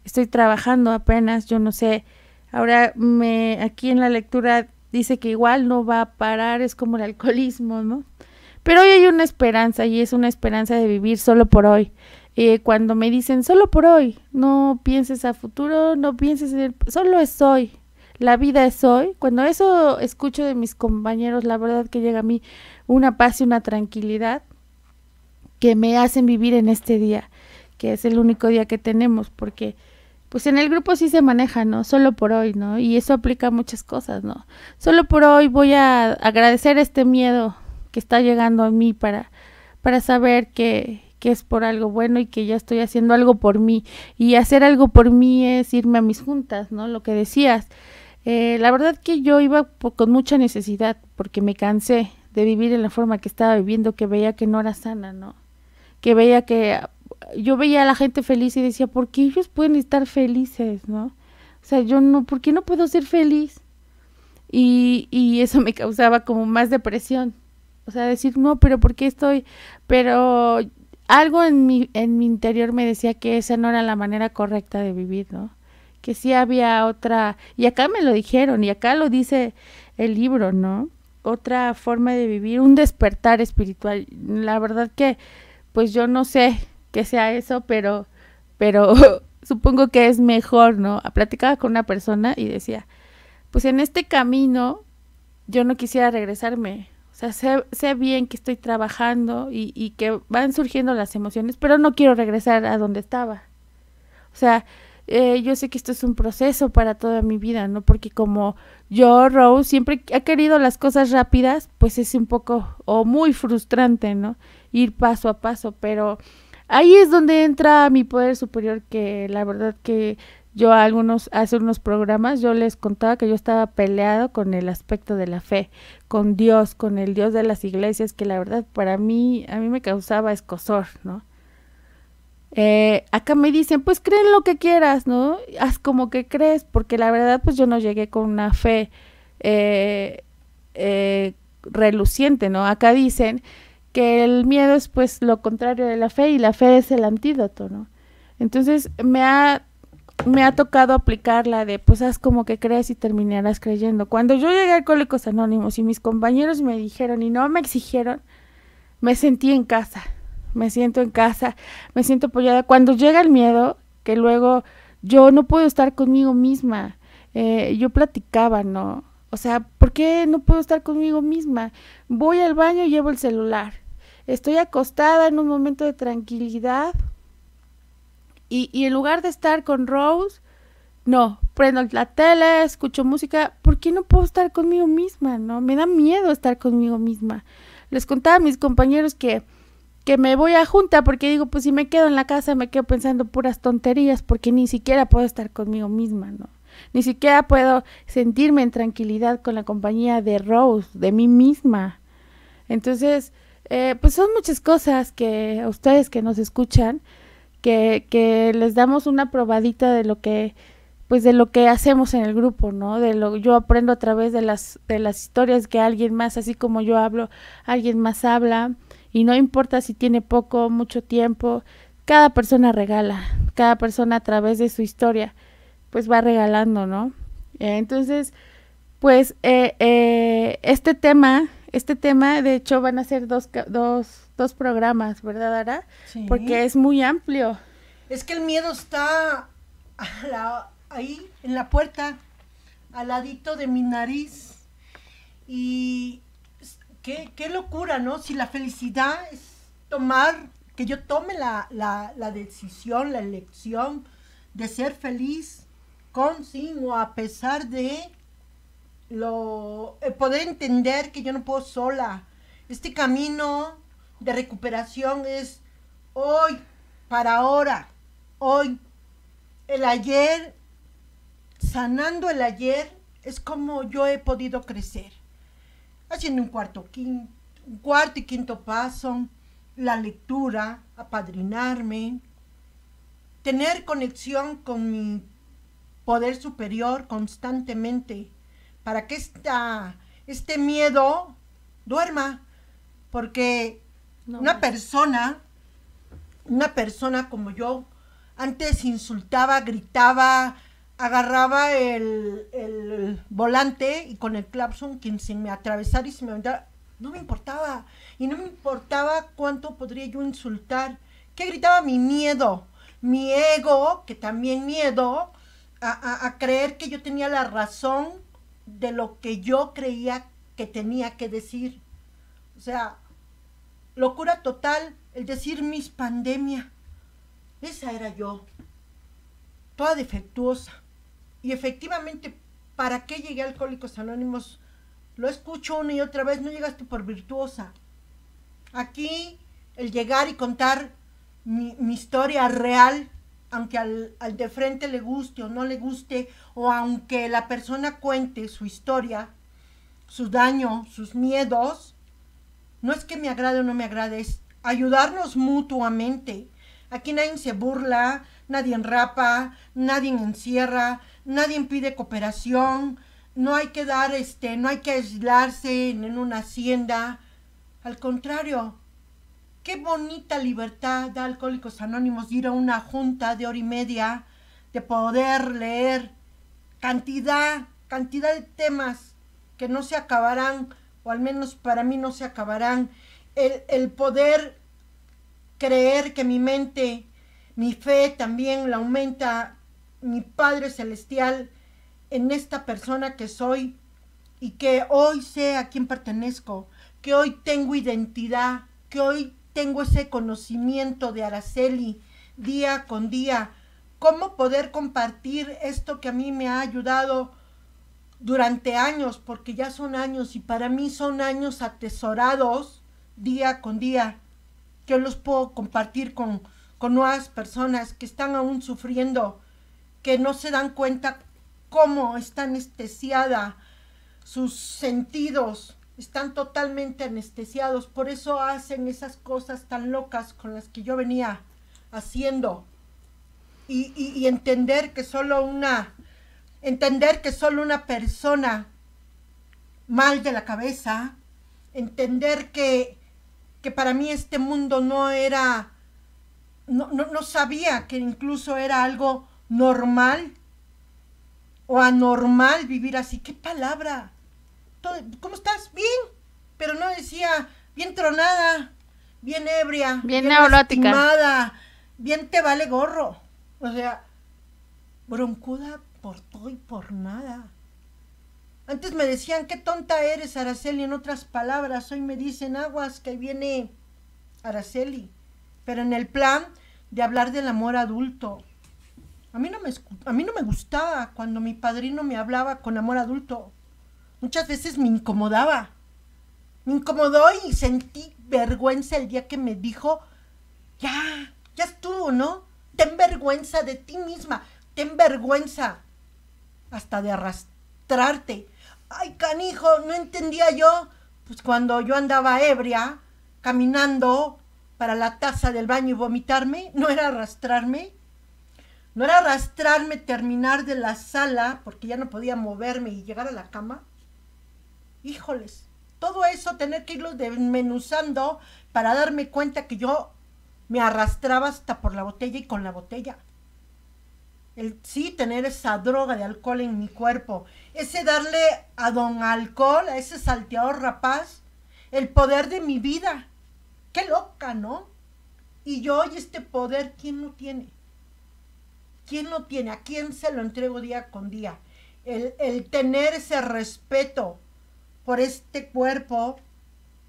estoy trabajando apenas, yo no sé. Ahora me aquí en la lectura dice que igual no va a parar, es como el alcoholismo, ¿no? Pero hoy hay una esperanza y es una esperanza de vivir solo por hoy. Eh, cuando me dicen solo por hoy, no pienses a futuro, no pienses en el... solo es hoy, la vida es hoy. Cuando eso escucho de mis compañeros, la verdad que llega a mí una paz y una tranquilidad que me hacen vivir en este día, que es el único día que tenemos, porque pues en el grupo sí se maneja, ¿no? Solo por hoy, ¿no? Y eso aplica a muchas cosas, ¿no? Solo por hoy voy a agradecer este miedo que está llegando a mí para, para saber que, que es por algo bueno y que ya estoy haciendo algo por mí. Y hacer algo por mí es irme a mis juntas, ¿no? Lo que decías. Eh, la verdad que yo iba con mucha necesidad porque me cansé de vivir en la forma que estaba viviendo, que veía que no era sana, ¿no? Que veía que yo veía a la gente feliz y decía, ¿por qué ellos pueden estar felices, no? O sea, yo no, ¿por qué no puedo ser feliz? Y, y eso me causaba como más depresión. O sea, decir, no, pero ¿por qué estoy? Pero algo en mi, en mi interior me decía que esa no era la manera correcta de vivir, ¿no? Que sí había otra, y acá me lo dijeron, y acá lo dice el libro, ¿no? Otra forma de vivir, un despertar espiritual. La verdad que, pues yo no sé, que sea eso, pero, pero supongo que es mejor, ¿no? Platicaba con una persona y decía, pues en este camino yo no quisiera regresarme. O sea, sé, bien que estoy trabajando y, que van surgiendo las emociones, pero no quiero regresar a donde estaba. O sea, eh, yo sé que esto es un proceso para toda mi vida, ¿no? Porque como yo, Rose, siempre ha querido las cosas rápidas, pues es un poco o muy frustrante, ¿no? Ir paso a paso, pero Ahí es donde entra mi poder superior, que la verdad que yo algunos, hace unos programas, yo les contaba que yo estaba peleado con el aspecto de la fe, con Dios, con el Dios de las iglesias, que la verdad para mí, a mí me causaba escosor, ¿no? Eh, acá me dicen, pues creen lo que quieras, ¿no? Haz como que crees, porque la verdad, pues yo no llegué con una fe eh, eh, reluciente, ¿no? Acá dicen que el miedo es pues lo contrario de la fe y la fe es el antídoto, ¿no? Entonces me ha, me ha tocado aplicar la de pues haz como que crees y terminarás creyendo. Cuando yo llegué a Cólicos Anónimos y mis compañeros me dijeron y no me exigieron, me sentí en casa, me siento en casa, me siento apoyada. Cuando llega el miedo, que luego yo no puedo estar conmigo misma, eh, yo platicaba, ¿no? O sea, ¿por qué no puedo estar conmigo misma? Voy al baño y llevo el celular estoy acostada en un momento de tranquilidad y, en lugar de estar con Rose, no, prendo la tele, escucho música, ¿por qué no puedo estar conmigo misma? No, me da miedo estar conmigo misma. Les contaba a mis compañeros que que me voy a junta porque digo, pues si me quedo en la casa me quedo pensando puras tonterías porque ni siquiera puedo estar conmigo misma, ¿no? Ni siquiera puedo sentirme en tranquilidad con la compañía de Rose, de mí misma. Entonces, eh, pues son muchas cosas que a ustedes que nos escuchan, que, les damos una probadita de lo que pues de lo que hacemos en el grupo, ¿no? De lo yo aprendo a través de las de las historias que alguien más, así como yo hablo, alguien más habla y no importa si tiene poco, mucho tiempo, cada persona regala, cada persona a través de su historia, pues va regalando, ¿no? Eh, entonces, pues eh, este tema este tema, de hecho, van a ser dos, dos, dos programas, ¿verdad, Ara? Porque es muy amplio. Es que el miedo está ahí, en la puerta, al ladito de mi nariz. Y qué, locura, ¿no? Si la felicidad es tomar, que yo tome la, la, la decisión, la elección de ser feliz con, sin o a pesar de lo, eh, poder entender que yo no puedo sola. Este camino de recuperación es hoy, para ahora, hoy. El ayer, sanando el ayer, es como yo he podido crecer. Haciendo un cuarto, un cuarto y quinto paso, la lectura, apadrinarme, tener conexión con mi poder superior constantemente para que este miedo duerma, porque una persona, una persona como yo, antes insultaba, gritaba, agarraba el, volante y con el claxon quien se me atravesara y se me aventara, no me importaba. Y no me importaba cuánto podría yo insultar. ¿Qué gritaba mi miedo? Mi ego, que también miedo, a, a creer que yo tenía la razón de lo que yo creía que tenía que decir. O sea, locura total el decir mis pandemia. Esa era yo, toda defectuosa. Y efectivamente, ¿para qué llegué a Alcohólicos Anónimos? Lo escucho una y otra vez, no llegaste por virtuosa. Aquí, el llegar y contar mi, mi historia real aunque al, de frente le guste o no le guste, o aunque la persona cuente su historia, su daño, sus miedos, no es que me agrade o no me agrade, es ayudarnos mutuamente. Aquí nadie se burla, nadie enrapa, nadie encierra, nadie pide cooperación, no hay que dar este, no hay que aislarse en una hacienda. Al contrario, Qué bonita libertad de Alcohólicos Anónimos ir a una junta de hora y media, de poder leer cantidad, cantidad de temas que no se acabarán, o al menos para mí no se acabarán. El, el poder creer que mi mente, mi fe también la aumenta mi Padre Celestial en esta persona que soy y que hoy sé a quién pertenezco, que hoy tengo identidad, que hoy tengo ese conocimiento de Araceli día con día, cómo poder compartir esto que a mí me ha ayudado durante años, porque ya son años y para mí son años atesorados día con día. que los puedo compartir con, con nuevas personas que están aún sufriendo, que no se dan cuenta cómo están anestesiada sus sentidos, están totalmente anestesiados, por eso hacen esas cosas tan locas con las que yo venía haciendo. Y, entender que solo una, entender que solo una persona mal de la cabeza, entender que, para mí este mundo no era, no, no sabía que incluso era algo normal o anormal vivir así. ¿Qué palabra? ¿cómo estás? Bien, pero no decía, bien tronada, bien ebria, bien, bien bien te vale gorro. O sea, broncuda por todo y por nada. Antes me decían, qué tonta eres, Araceli, en otras palabras. Hoy me dicen, aguas, que viene Araceli. Pero en el plan de hablar del amor adulto. A mí no me, a mí no me gustaba cuando mi padrino me hablaba con amor adulto muchas veces me incomodaba. Me incomodó y sentí vergüenza el día que me dijo, ya, ya estuvo, ¿no? Ten vergüenza de ti misma, ten vergüenza hasta de arrastrarte. Ay, canijo, no entendía yo. Pues cuando yo andaba ebria, caminando para la taza del baño y vomitarme, no era arrastrarme, no era arrastrarme, terminar de la sala, porque ya no podía moverme y llegar a la cama, híjoles, todo eso tener que irlo desmenuzando para darme cuenta que yo me arrastraba hasta por la botella y con la botella. El sí tener esa droga de alcohol en mi cuerpo, ese darle a don alcohol, a ese salteador rapaz, el poder de mi vida. Qué loca, ¿no? Y yo y este poder, ¿quién lo tiene? ¿Quién lo tiene? ¿A quién se lo entrego día con día? El, el tener ese respeto, por este cuerpo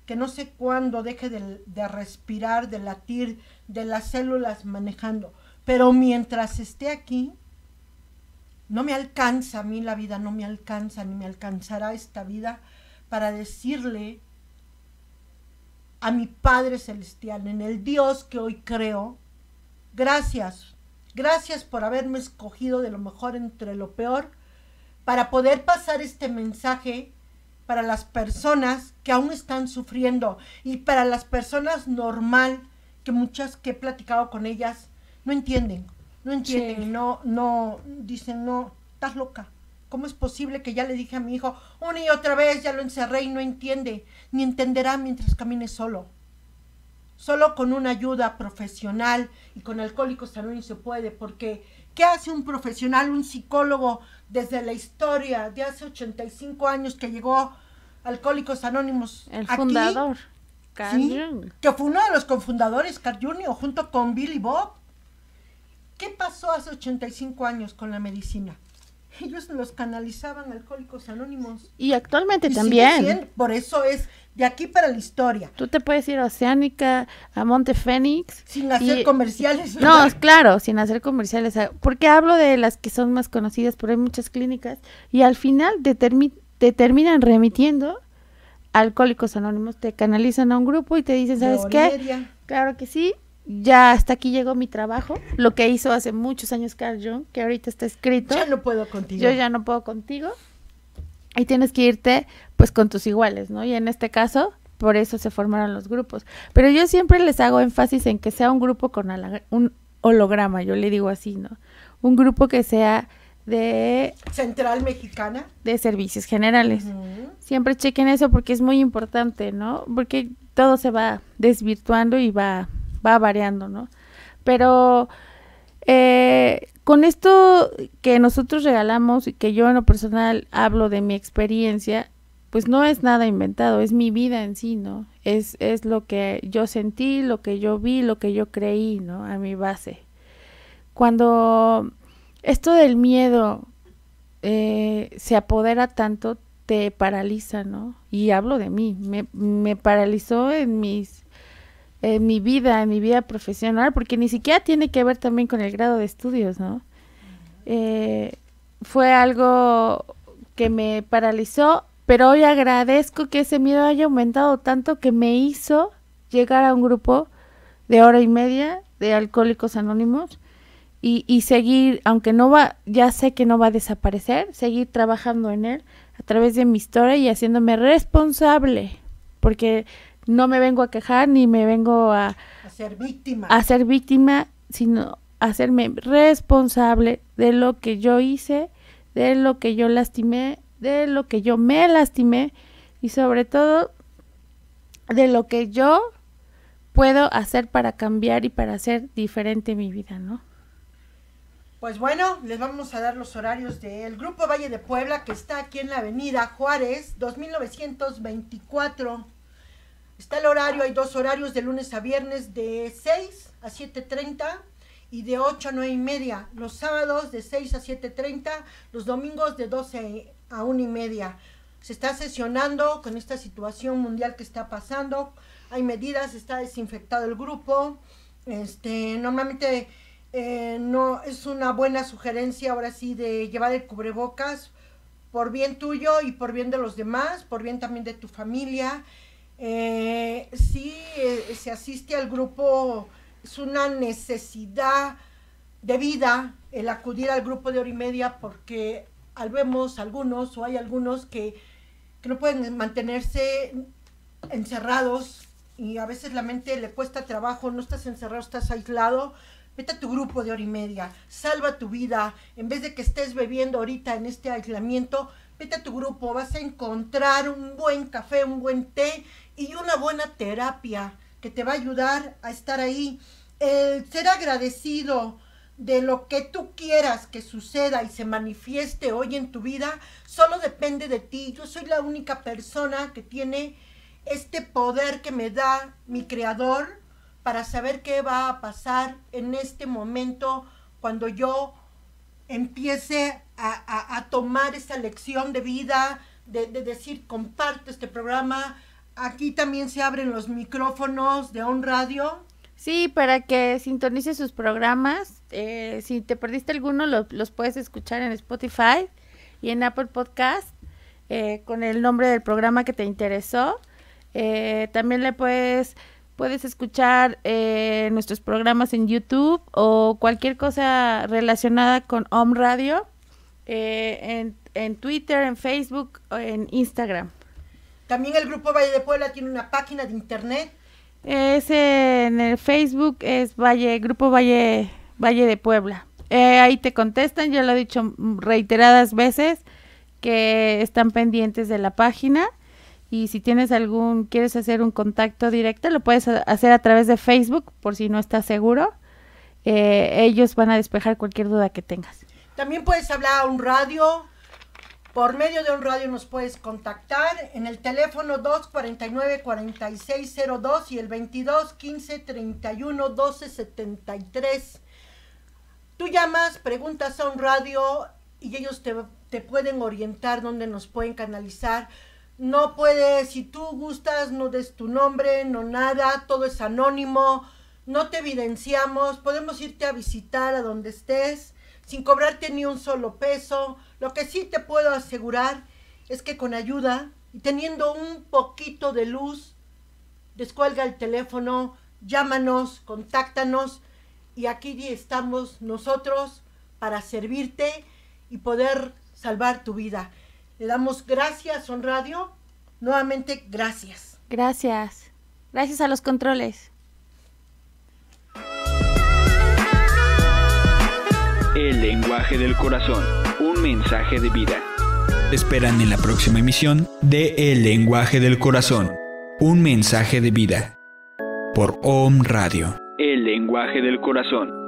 que no sé cuándo deje de, respirar, de latir, de las células manejando. Pero mientras esté aquí, no me alcanza a mí la vida, no me alcanza ni me alcanzará esta vida para decirle a mi Padre Celestial, en el Dios que hoy creo, gracias, gracias por haberme escogido de lo mejor entre lo peor para poder pasar este mensaje para las personas que aún están sufriendo y para las personas normal, que muchas que he platicado con ellas no entienden, no entienden, no, no, dicen, no, estás loca. ¿Cómo es posible que ya le dije a mi hijo una y otra vez, ya lo encerré y no entiende, ni entenderá mientras camine solo? Solo con una ayuda profesional y con alcohólicos también se puede, porque ¿Qué hace un profesional, un psicólogo desde la historia de hace 85 años que llegó Alcohólicos Anónimos? El fundador, Carl Jung. Que fue uno de los cofundadores, Carl Jung, junto con Billy Bob. ¿Qué pasó hace 85 años con la medicina? ellos los canalizaban alcohólicos anónimos. Y actualmente también. por eso es de aquí para la historia. Tú te puedes ir a Oceánica, a Monte Fénix. Sin hacer comerciales. no No, claro, sin hacer comerciales. Ah, Porque hablo de las que son más conocidas, pero hay muchas clínicas. Y al final te, terminan remitiendo Alcohólicos Anónimos. Te canalizan a un grupo y te dicen, ¿sabes qué? Claro que sí, ya hasta aquí llegó mi trabajo, lo que hizo hace muchos años Carl Jung, que ahorita está escrito. Yo no puedo contigo. Yo ya no puedo contigo. Y tienes que irte pues con tus iguales, ¿no? Y en este caso, por eso se formaron los grupos. Pero yo siempre les hago énfasis en que sea un grupo con un holograma, yo le digo así, ¿no? Un grupo que sea de... Central Mexicana. De servicios generales. Siempre chequen eso porque es muy importante, ¿no? Porque todo se va desvirtuando y va va variando, ¿no? Pero eh, con esto que nosotros regalamos y que yo en lo personal hablo de mi experiencia, pues no es nada inventado, es mi vida en sí, ¿no? Es, es lo que yo sentí, lo que yo vi, lo que yo creí, ¿no? A mi base. Cuando esto del miedo eh, se apodera tanto, te paraliza, ¿no? Y hablo de mí, me, me paralizó en mis en mi vida, en mi vida profesional, porque ni siquiera tiene que ver también con el grado de estudios, ¿no? Eh, fue algo que me paralizó, pero hoy agradezco que ese miedo haya aumentado tanto que me hizo llegar a un grupo de hora y media de alcohólicos anónimos y, y seguir, aunque no va, ya sé que no va a desaparecer, seguir trabajando en él a través de mi historia y haciéndome responsable, porque no me vengo a quejar ni me vengo a, ser víctima. A ser víctima, sino hacerme responsable de lo que yo hice, de lo que yo lastimé, de lo que yo me lastimé y sobre todo de lo que yo puedo hacer para cambiar y para hacer diferente mi vida, ¿no? Pues bueno, les vamos a dar los horarios del Grupo Valle de Puebla que está aquí en la avenida Juárez 2924. Está el horario, hay dos horarios de lunes a viernes de 6 a 7.30 y de 8 a 9.30. y media. Los sábados de 6 a 7.30, los domingos de 12 a 1.30. y media. Se está sesionando con esta situación mundial que está pasando. Hay medidas, está desinfectado el grupo. Este, normalmente eh, no es una buena sugerencia ahora sí de llevar el cubrebocas por bien tuyo y por bien de los demás, por bien también de tu familia. Eh, eh, se asiste al grupo, es una necesidad de vida el acudir al grupo de hora y media porque al vemos algunos o hay algunos que, que no pueden mantenerse encerrados y a veces la mente le cuesta trabajo, no estás encerrado, estás aislado, vete a tu grupo de hora y media, salva tu vida, en vez de que estés bebiendo ahorita en este aislamiento, vete a tu grupo, vas a encontrar un buen café, un buen té y una buena terapia que te va a ayudar a estar ahí. El ser agradecido de lo que tú quieras que suceda y se manifieste hoy en tu vida, solo depende de ti. Yo soy la única persona que tiene este poder que me da mi creador para saber qué va a pasar en este momento cuando yo empiece a, tomar esa lección de vida, de, de decir, comparto este programa, aquí también se abren los micrófonos de un radio. Sí, para que sintonice sus programas. Eh, si te perdiste alguno, los puedes escuchar en Spotify y en Apple Podcast eh, con el nombre del programa que te interesó. Eh, también le puedes, puedes escuchar nuestros programas en YouTube o cualquier cosa relacionada con Om Radio en, en Twitter, en Facebook o en Instagram. También el Grupo Valle de Puebla tiene una página de internet. Es en el Facebook, es Valle, Grupo Valle, Valle de Puebla. Eh, ahí te contestan, ya lo he dicho reiteradas veces, que están pendientes de la página. Y si tienes algún, quieres hacer un contacto directo, lo puedes hacer a través de Facebook, por si no estás seguro. Eh, ellos van a despejar cualquier duda que tengas. También puedes hablar a un radio, por medio de un radio nos puedes contactar en el teléfono 249-4602 y el 22 15 31 12 73. Tú llamas, preguntas a un radio y ellos te, te pueden orientar dónde nos pueden canalizar. No puedes, si tú gustas, no des tu nombre, no nada, todo es anónimo, no te evidenciamos, podemos irte a visitar a donde estés sin cobrarte ni un solo peso lo que sí te puedo asegurar es que con ayuda y teniendo un poquito de luz, descuelga el teléfono, llámanos, contáctanos y aquí estamos nosotros para servirte y poder salvar tu vida. Le damos gracias, Son Radio. Nuevamente, gracias. Gracias. Gracias a los controles. El lenguaje del corazón mensaje de vida. esperan en la próxima emisión de El lenguaje del corazón, un mensaje de vida. Por OM Radio. El lenguaje del corazón.